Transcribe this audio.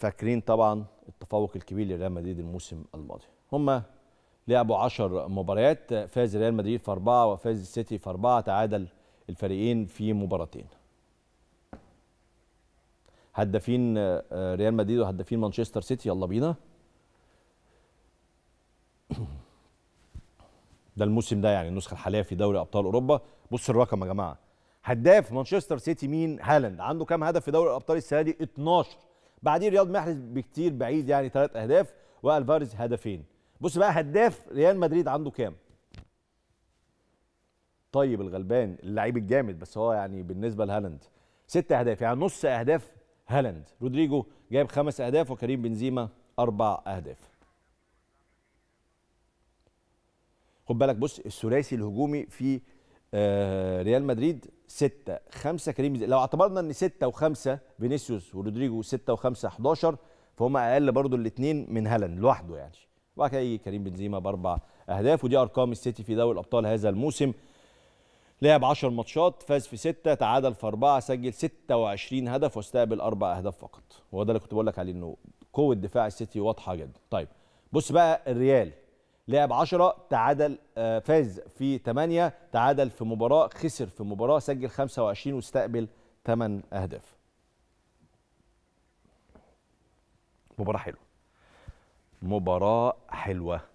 فاكرين طبعا التفوق الكبير لريال مدريد الموسم الماضي هم لعبوا 10 مباريات فاز ريال مدريد في أربعة وفاز السيتي في أربعة تعادل الفريقين في مباراتين هدافين آه، ريال مدريد وهدافين مانشستر سيتي يلا بينا ده الموسم ده يعني النسخه الحاليه في دوري ابطال اوروبا بص الرقم يا جماعه هداف مانشستر سيتي مين هالاند عنده كام هدف في دوري الابطال السنه دي 12 بعدين رياض محرز بكتير بعيد يعني ثلاث اهداف والفاريز هدفين بص بقى هداف ريال مدريد عنده كام طيب الغلبان اللعيب الجامد بس هو يعني بالنسبه لهالاند ست اهداف يعني نص اهداف هالاند رودريجو جايب خمس اهداف وكريم بنزيما اربع اهداف خد بالك بص الثلاثي الهجومي فيه آه، ريال مدريد 6 5 كريم لو اعتبرنا ان 6 و5 فينيسيوس ورودريجو 6 و5 11 فهم اقل برضو الاثنين من هالاند لوحده يعني وبعد كده يجي كريم بنزيما باربع اهداف ودي ارقام السيتي في دوري الابطال هذا الموسم لعب 10 ماتشات فاز في 6 تعادل في 4 سجل 26 هدف واستقبل 4 اهداف فقط وهو ده اللي كنت بقول لك عليه انه قوه دفاع السيتي واضحه جدا طيب بص بقى الريال لعب 10 تعادل آه، فاز في 8 تعادل في مباراه خسر في مباراه سجل 25 واستقبل 8 اهداف مباراه حلوه مباراه حلوه